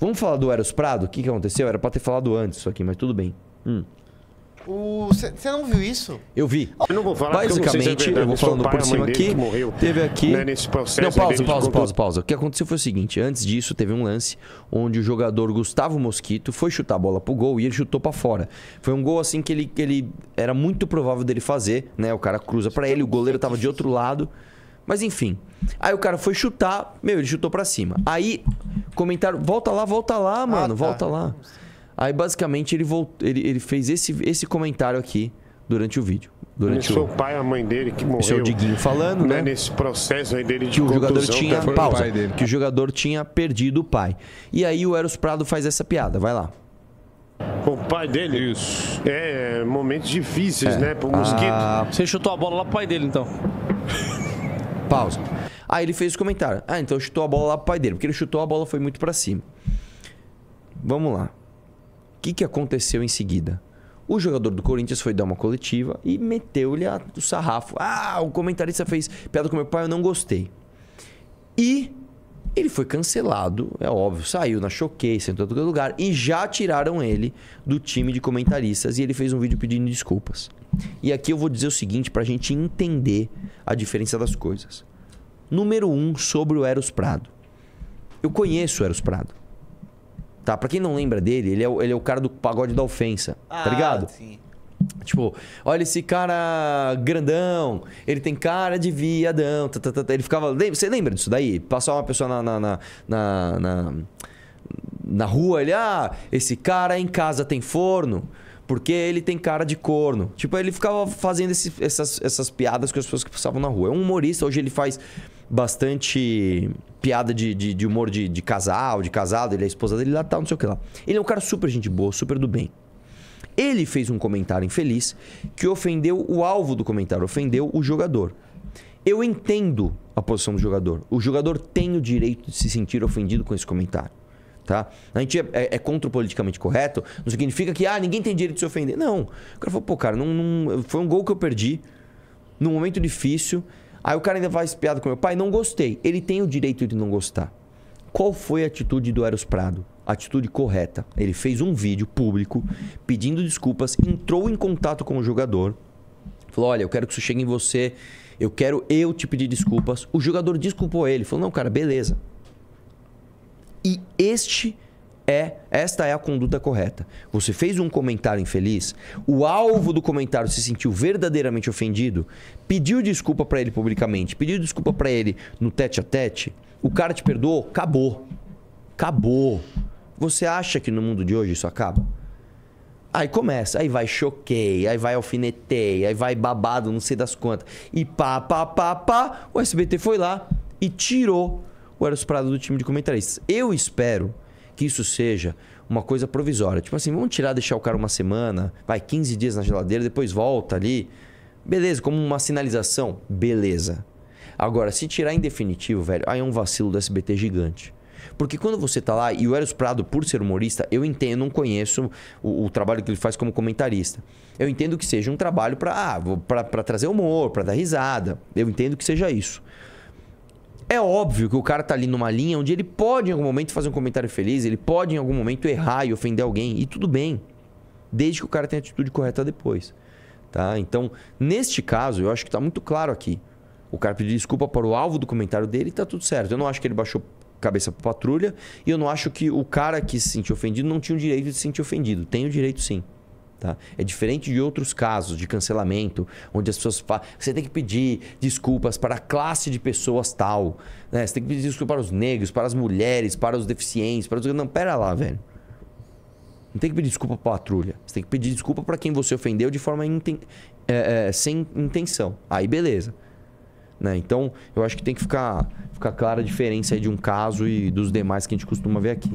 Vamos falar do Eros Prado? O que, que aconteceu? Era pra ter falado antes isso aqui, mas tudo bem. Hum. Você não viu isso? Eu vi. Eu não vou falar Basicamente, eu, não se é eu vou falando por cima aqui. Morreu, teve aqui. Né, nesse processo, não, pausa, pausa, pausa, pausa. O que aconteceu foi o seguinte: antes disso, teve um lance onde o jogador Gustavo Mosquito foi chutar a bola pro gol e ele chutou para fora. Foi um gol assim que ele, que ele era muito provável dele fazer, né? O cara cruza para ele, o goleiro tava de outro lado. Mas enfim. Aí o cara foi chutar, meu, ele chutou para cima. Aí comentaram, volta lá, volta lá, ah, mano, ah, tá. volta lá. Aí basicamente ele, voltou, ele, ele fez esse, esse comentário aqui durante o vídeo. Durante o... o pai, a mãe dele que morreu. Isso é o Diguinho falando, né, né? Nesse processo aí dele de que o jogador tinha que pausa, que o jogador tinha perdido o pai. E aí o Eros Prado faz essa piada, vai lá. com O pai dele? Isso. É, momentos difíceis, é. né? Pro mosquito. Ah. Você chutou a bola lá pro pai dele, então. Pausa. Aí ele fez o comentário. Ah, então chutou a bola lá pro pai dele. Porque ele chutou, a bola foi muito para cima. Vamos lá. O que, que aconteceu em seguida? O jogador do Corinthians foi dar uma coletiva e meteu-lhe o sarrafo. Ah, o comentarista fez piada com meu pai, eu não gostei. E ele foi cancelado, é óbvio. Saiu na Choquei, sentou em todo lugar. E já tiraram ele do time de comentaristas. E ele fez um vídeo pedindo desculpas. E aqui eu vou dizer o seguinte para a gente entender a diferença das coisas número um sobre o Eros Prado. Eu conheço o Eros Prado. Tá, pra quem não lembra dele, ele é, o, ele é o cara do pagode da ofensa. Tá ah, tá ligado? Sim. Tipo, olha esse cara grandão, ele tem cara de viadão. Tá, tá, tá, tá. ele ficava. você lembra disso daí? Passar uma pessoa na na, na, na, na, na rua, ele, ah, esse cara em casa tem forno porque ele tem cara de corno. Tipo, ele ficava fazendo esse, essas, essas piadas com as pessoas que passavam na rua. É um humorista, hoje ele faz bastante piada de, de, de humor de, de, casal, de casado, ele é a esposa dele lá, tal, não sei o que lá. Ele é um cara super gente boa, super do bem. Ele fez um comentário infeliz que ofendeu o alvo do comentário, ofendeu o jogador. Eu entendo a posição do jogador. O jogador tem o direito de se sentir ofendido com esse comentário. Tá? A gente é, é, é contra o politicamente correto, não significa que ah, ninguém tem direito de se ofender. Não. O cara falou, pô, cara, não, não... foi um gol que eu perdi num momento difícil Aí o cara ainda faz piada com meu pai, não gostei. Ele tem o direito de não gostar. Qual foi a atitude do Eros Prado? atitude correta. Ele fez um vídeo público pedindo desculpas, entrou em contato com o jogador, falou: Olha, eu quero que isso chegue em você, eu quero eu te pedir desculpas. O jogador desculpou ele, falou: Não, cara, beleza. E este é esta é a conduta correta. Você fez um comentário infeliz, o alvo do comentário se sentiu verdadeiramente ofendido, pediu desculpa para ele publicamente, pediu desculpa para ele no tete a tete, o cara te perdoou, acabou. Acabou. Você acha que no mundo de hoje isso acaba? Aí começa, aí vai choquei, aí vai alfinetei, aí vai babado, não sei das quantas. E pá, pá, pá, pá, o SBT foi lá e tirou o Eros Prado do time de comentaristas. Eu espero que isso seja uma coisa provisória. Tipo assim, vamos tirar, deixar o cara uma semana, vai 15 dias na geladeira, depois volta ali. Beleza, como uma sinalização, beleza. Agora, se tirar em definitivo, velho, aí é um vacilo do SBT gigante. Porque quando você tá lá, e o Eros Prado, por ser humorista, eu entendo, não conheço o, o trabalho que ele faz como comentarista. Eu entendo que seja um trabalho para ah, pra, trazer humor, para dar risada. Eu entendo que seja isso. É óbvio que o cara tá ali numa linha onde ele pode em algum momento fazer um comentário feliz, ele pode em algum momento errar e ofender alguém, e tudo bem. Desde que o cara tenha a atitude correta depois. Tá? Então, neste caso, eu acho que tá muito claro aqui. O cara pediu desculpa para o alvo do comentário dele e tá tudo certo. Eu não acho que ele baixou cabeça para patrulha e eu não acho que o cara que se sentiu ofendido não tinha o direito de se sentir ofendido. Tem o direito sim. Tá? É diferente de outros casos de cancelamento, onde as pessoas falam, você tem que pedir desculpas para a classe de pessoas tal, né? Você tem que pedir desculpas para os negros, para as mulheres, para os deficientes, para os... Não, pera lá, velho. Não tem que pedir desculpa para a patrulha. Você tem que pedir desculpa para quem você ofendeu de forma inten... é, é, sem intenção. Aí beleza. Né? Então, eu acho que tem que ficar, ficar clara a diferença de um caso e dos demais que a gente costuma ver aqui.